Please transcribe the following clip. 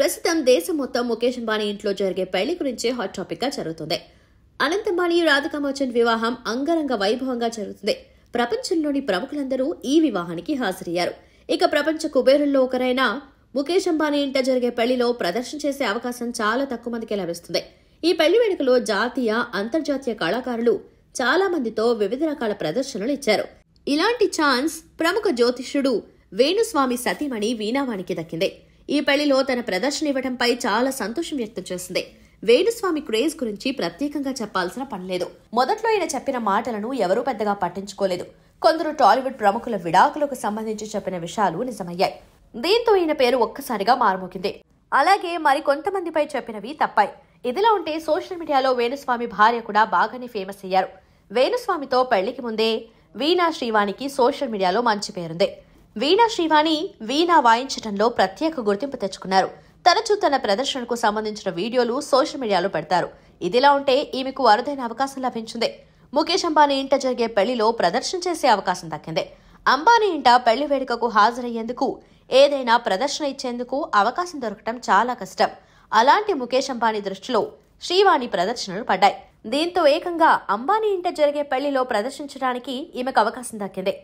ప్రస్తుతం దేశం మొత్తం ముఖేష్ అంబానీ ఇంట్లో జరిగే పెళ్లి గురించి హాట్ టాపిక్ గా జరుగుతుంది అనంత్ అంబానీ రాధికా మర్చెంట్ వివాహం అంగరంగ వైభవంగా జరుగుతుంది ప్రపంచంలోని ప్రముఖులందరూ ఈ వివాహానికి హాజరయ్యారు ఇక ప్రపంచ కుబేరుల్లో ఒకరైన ముఖేష్ అంబానీ ఇంట జరిగే పెళ్లిలో ప్రదర్శన చేసే అవకాశం చాలా తక్కువ మందికి లభిస్తుంది ఈ పెళ్లి వేడుకలో జాతీయ అంతర్జాతీయ కళాకారులు చాలా మందితో వివిధ రకాల ప్రదర్శనలు ఇచ్చారు ఇలాంటి ఛాన్స్ ప్రముఖ జ్యోతిష్యుడు వేణుస్వామి సతీమణి వీణావాణికి దక్కింది ఈ పెళ్లిలో తన ప్రదర్శన ఇవ్వడంపై చాలా సంతోషం వ్యక్తం చేసింది వేణుస్వామి క్రేజ్ గురించి ప్రత్యేకంగా చెప్పాల్సిన పనిలేదు మొదట్లో ఆయన చెప్పిన మాటలను ఎవరూ పెద్దగా పట్టించుకోలేదు కొందరు టాలీవుడ్ ప్రముఖుల విడాకులకు సంబంధించి చెప్పిన విషయాలు నిజమయ్యాయి దీంతో ఈయన పేరు ఒక్కసారిగా మారుమోగింది అలాగే మరికొంతమందిపై చెప్పినవి తప్పాయి ఇదిలా ఉంటే సోషల్ మీడియాలో వేణుస్వామి భార్య కూడా బాగానే ఫేమస్ అయ్యారు వేణుస్వామితో పెళ్లికి ముందే వీణా శ్రీవాణికి సోషల్ మీడియాలో మంచి పేరుంది వీణా శ్రీవాణి వీణా వాయించడంలో ప్రత్యేక గుర్తింపు తెచ్చుకున్నారు తరచూ తన ప్రదర్శనకు సంబంధించిన వీడియోలు సోషల్ మీడియాలో పెడతారు ఇదిలా ఉంటే ఈమెకు అరుదైన అవకాశం లభించింది ముఖేష్ అంబానీ ఇంట జరిగే పెళ్లిలో ప్రదర్శన చేసే అవకాశం దక్కింది అంబానీ ఇంట పెళ్లి వేడుకకు హాజరయ్యేందుకు ఏదైనా ప్రదర్శన ఇచ్చేందుకు అవకాశం దొరకటం చాలా కష్టం అలాంటి ముఖేష్ అంబానీ దృష్టిలో శ్రీవాణి ప్రదర్శనలు పడ్డాయి దీంతో ఏకంగా అంబానీ ఇంట జరిగే పెళ్లిలో ప్రదర్శించడానికి ఈమెకు అవకాశం దక్కింది